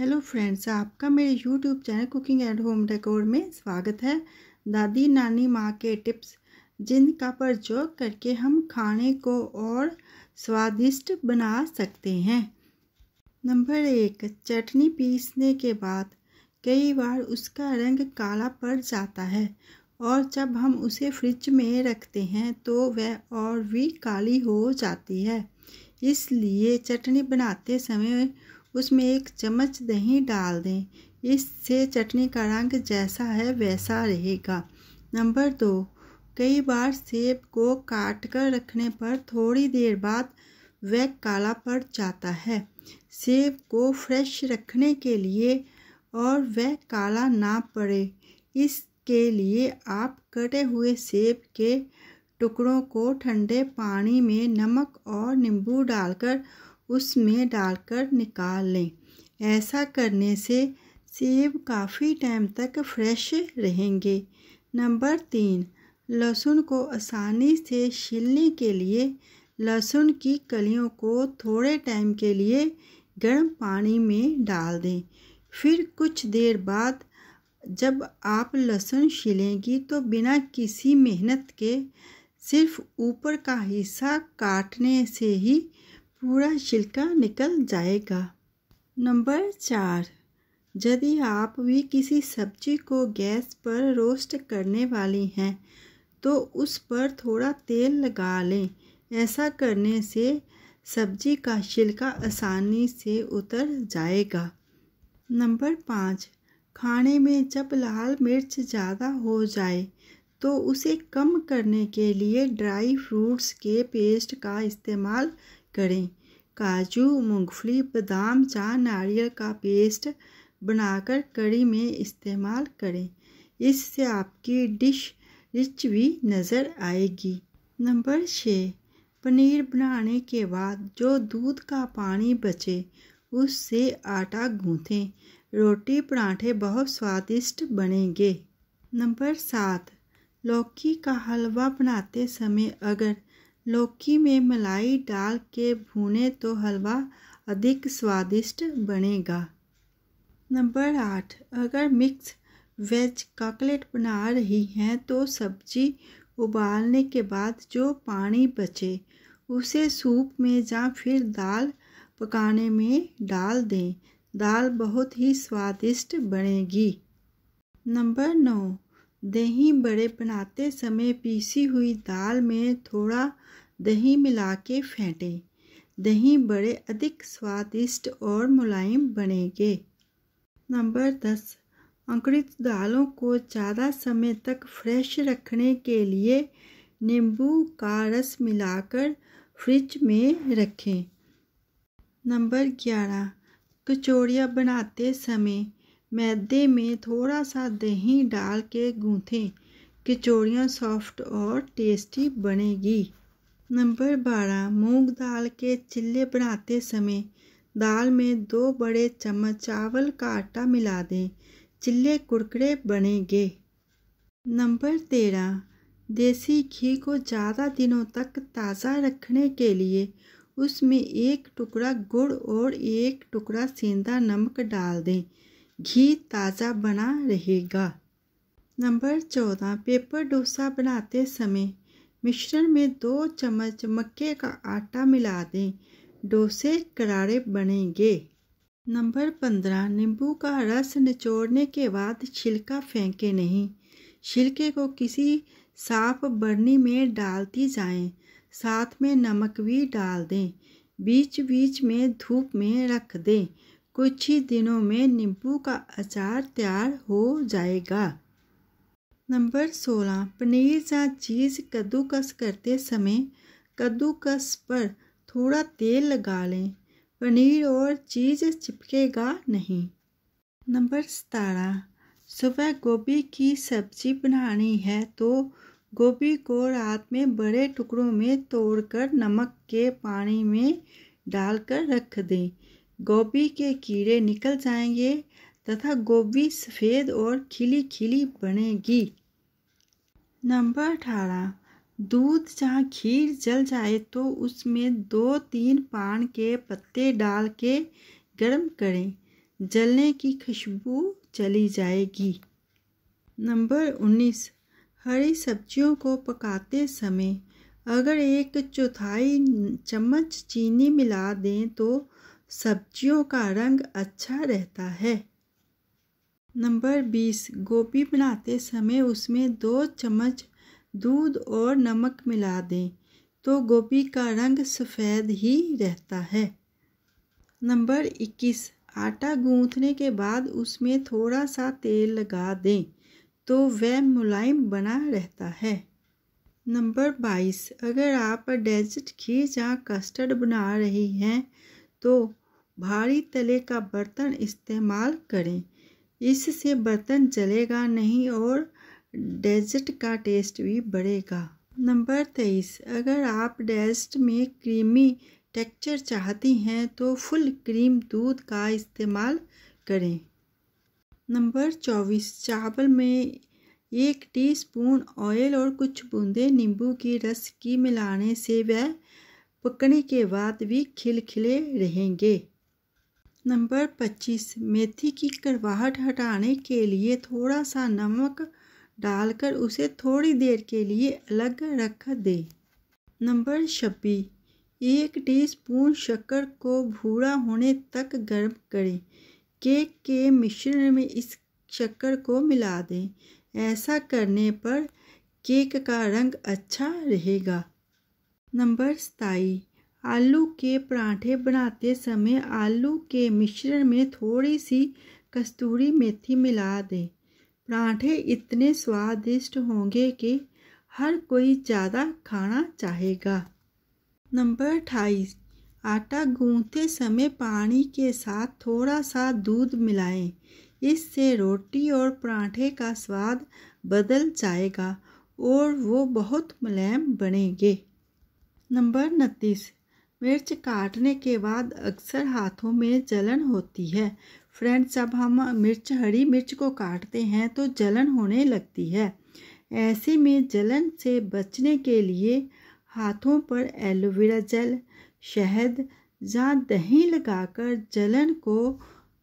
hello friends आपका मेरे YouTube channel cooking and home decor में स्वागत है दादी नानी माँ के टिप्स जिनका प्रयोग करके हम खाने को और स्वादिष्ट बना सकते हैं नंबर एक चटनी पीसने के बाद कई बार उसका रंग काला पड़ जाता है और जब हम उसे फ्रिज में रखते हैं तो वह और भी काली हो जाती है इसलिए चटनी बनाते समय उसमें एक चम्मच दही डाल दें इससे चटनी का रंग जैसा है वैसा रहेगा नंबर दो कई बार सेब को काट कर रखने पर थोड़ी देर बाद वह काला पड़ जाता है सेब को फ्रेश रखने के लिए और वह काला ना पड़े इसके लिए आप कटे हुए सेब के टुकड़ों को ठंडे पानी में नमक और नींबू डालकर उसमें डालकर निकाल लें ऐसा करने से सेब काफ़ी टाइम तक फ्रेश रहेंगे नंबर तीन लहसुन को आसानी से छिलने के लिए लहसुन की कलियों को थोड़े टाइम के लिए गर्म पानी में डाल दें फिर कुछ देर बाद जब आप लहसुन छिलेंगी तो बिना किसी मेहनत के सिर्फ ऊपर का हिस्सा काटने से ही पूरा छिलका निकल जाएगा नंबर चार यदि आप भी किसी सब्जी को गैस पर रोस्ट करने वाली हैं तो उस पर थोड़ा तेल लगा लें ऐसा करने से सब्जी का छिलका आसानी से उतर जाएगा नंबर पाँच खाने में जब लाल मिर्च ज़्यादा हो जाए तो उसे कम करने के लिए ड्राई फ्रूट्स के पेस्ट का इस्तेमाल करें काजू मूंगफली बादाम या नारियल का पेस्ट बनाकर कड़ी में इस्तेमाल करें इससे आपकी डिश रिच भी नज़र आएगी नंबर छः पनीर बनाने के बाद जो दूध का पानी बचे उससे आटा गूँथें रोटी पराठे बहुत स्वादिष्ट बनेंगे नंबर सात लौकी का हलवा बनाते समय अगर लौकी में मलाई डाल के भूने तो हलवा अधिक स्वादिष्ट बनेगा नंबर आठ अगर मिक्स वेज काकलेट बना रही हैं तो सब्जी उबालने के बाद जो पानी बचे उसे सूप में या फिर दाल पकाने में डाल दें दाल बहुत ही स्वादिष्ट बनेगी नंबर नौ दही बड़े बनाते समय पीसी हुई दाल में थोड़ा दही मिला के फेंटें दही बड़े अधिक स्वादिष्ट और मुलायम बनेंगे नंबर दस अंकुरित दालों को ज़्यादा समय तक फ्रेश रखने के लिए नींबू का रस मिलाकर फ्रिज में रखें नंबर ग्यारह कचौड़ियाँ बनाते समय मैदे में थोड़ा सा दही डाल के गूँथें किचौड़ियाँ सॉफ्ट और टेस्टी बनेगी नंबर बारह मूंग दाल के चिल्ले बनाते समय दाल में दो बड़े चम्मच चावल का आटा मिला दें चिल्ले कुरकुरे बनेंगे नंबर तेरह देसी घी को ज़्यादा दिनों तक ताज़ा रखने के लिए उसमें एक टुकड़ा गुड़ और एक टुकड़ा सेंधा नमक डाल दें घी ताज़ा बना रहेगा नंबर चौदह पेपर डोसा बनाते समय मिश्रण में दो चम्मच मक्के का आटा मिला दें डोसे करारे बनेंगे नंबर पंद्रह नींबू का रस निचोड़ने के बाद छिलका फेंके नहीं छिलके को किसी साफ बर्नी में डालती जाएं साथ में नमक भी डाल दें बीच बीच में धूप में रख दें कुछ ही दिनों में नींबू का अचार तैयार हो जाएगा नंबर सोलह पनीर या चीज़ कद्दूकस करते समय कद्दूकस पर थोड़ा तेल लगा लें पनीर और चीज़ चिपकेगा नहीं नंबर सतारह सुबह गोभी की सब्जी बनानी है तो गोभी को रात में बड़े टुकड़ों में तोड़कर नमक के पानी में डालकर रख दें गोभी के कीड़े निकल जाएंगे तथा गोभी सफ़ेद और खिली खिली बनेगी नंबर अठारह दूध जहाँ खीर जल जाए तो उसमें दो तीन पान के पत्ते डाल के गर्म करें जलने की खुशबू चली जाएगी नंबर उन्नीस हरी सब्जियों को पकाते समय अगर एक चौथाई चम्मच चीनी मिला दें तो सब्जियों का रंग अच्छा रहता है नंबर बीस गोभी बनाते समय उसमें दो चम्मच दूध और नमक मिला दें तो गोभी का रंग सफ़ेद ही रहता है नंबर इक्कीस आटा गूंथने के बाद उसमें थोड़ा सा तेल लगा दें तो वह मुलायम बना रहता है नंबर बाईस अगर आप डेजर्ट खीर या कस्टर्ड बना रही हैं तो भारी तले का बर्तन इस्तेमाल करें इससे बर्तन जलेगा नहीं और डेजर्ट का टेस्ट भी बढ़ेगा नंबर तेईस अगर आप डेजर्ट में क्रीमी टेक्सचर चाहती हैं तो फुल क्रीम दूध का इस्तेमाल करें नंबर चौबीस चावल में एक टीस्पून ऑयल और कुछ बूंदे नींबू की रस की मिलाने से वह पकने के बाद भी खिलखिले रहेंगे नंबर 25 मेथी की कड़वाहट हटाने के लिए थोड़ा सा नमक डालकर उसे थोड़ी देर के लिए अलग रख दें नंबर छब्बी एक टीस्पून शक्कर को भूरा होने तक गर्म करें केक के मिश्रण में इस शक्कर को मिला दें ऐसा करने पर केक का रंग अच्छा रहेगा नंबर सताई आलू के पराठे बनाते समय आलू के मिश्रण में थोड़ी सी कस्तूरी मेथी मिला दें पराठे इतने स्वादिष्ट होंगे कि हर कोई ज़्यादा खाना चाहेगा नंबर अठाईस आटा गूंथते समय पानी के साथ थोड़ा सा दूध मिलाएं इससे रोटी और पराठे का स्वाद बदल जाएगा और वो बहुत मुलायम बनेंगे नंबर उनतीस मिर्च काटने के बाद अक्सर हाथों में जलन होती है फ्रेंड्स जब हम मिर्च हरी मिर्च को काटते हैं तो जलन होने लगती है ऐसे में जलन से बचने के लिए हाथों पर एलोवेरा जेल शहद या दही लगाकर जलन को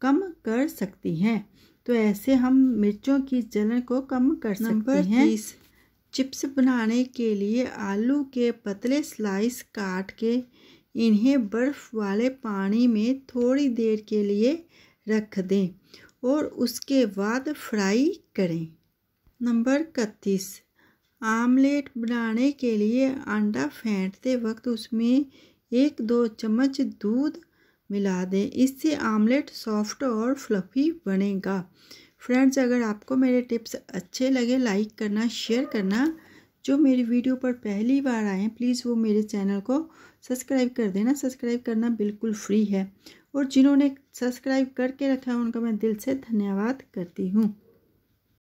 कम कर सकती हैं तो ऐसे हम मिर्चों की जलन को कम कर सकते हैं चिप्स बनाने के लिए आलू के पतले स्लाइस काट के इन्हें बर्फ़ वाले पानी में थोड़ी देर के लिए रख दें और उसके बाद फ्राई करें नंबर इकतीस आमलेट बनाने के लिए अंडा फेंटते वक्त उसमें एक दो चम्मच दूध मिला दें इससे आमलेट सॉफ्ट और फ्लफ़ी बनेगा फ्रेंड्स अगर आपको मेरे टिप्स अच्छे लगे लाइक करना शेयर करना जो मेरी वीडियो पर पहली बार आए हैं प्लीज़ वो मेरे चैनल को सब्सक्राइब कर देना सब्सक्राइब करना बिल्कुल फ्री है और जिन्होंने सब्सक्राइब करके रखा है उनका मैं दिल से धन्यवाद करती हूँ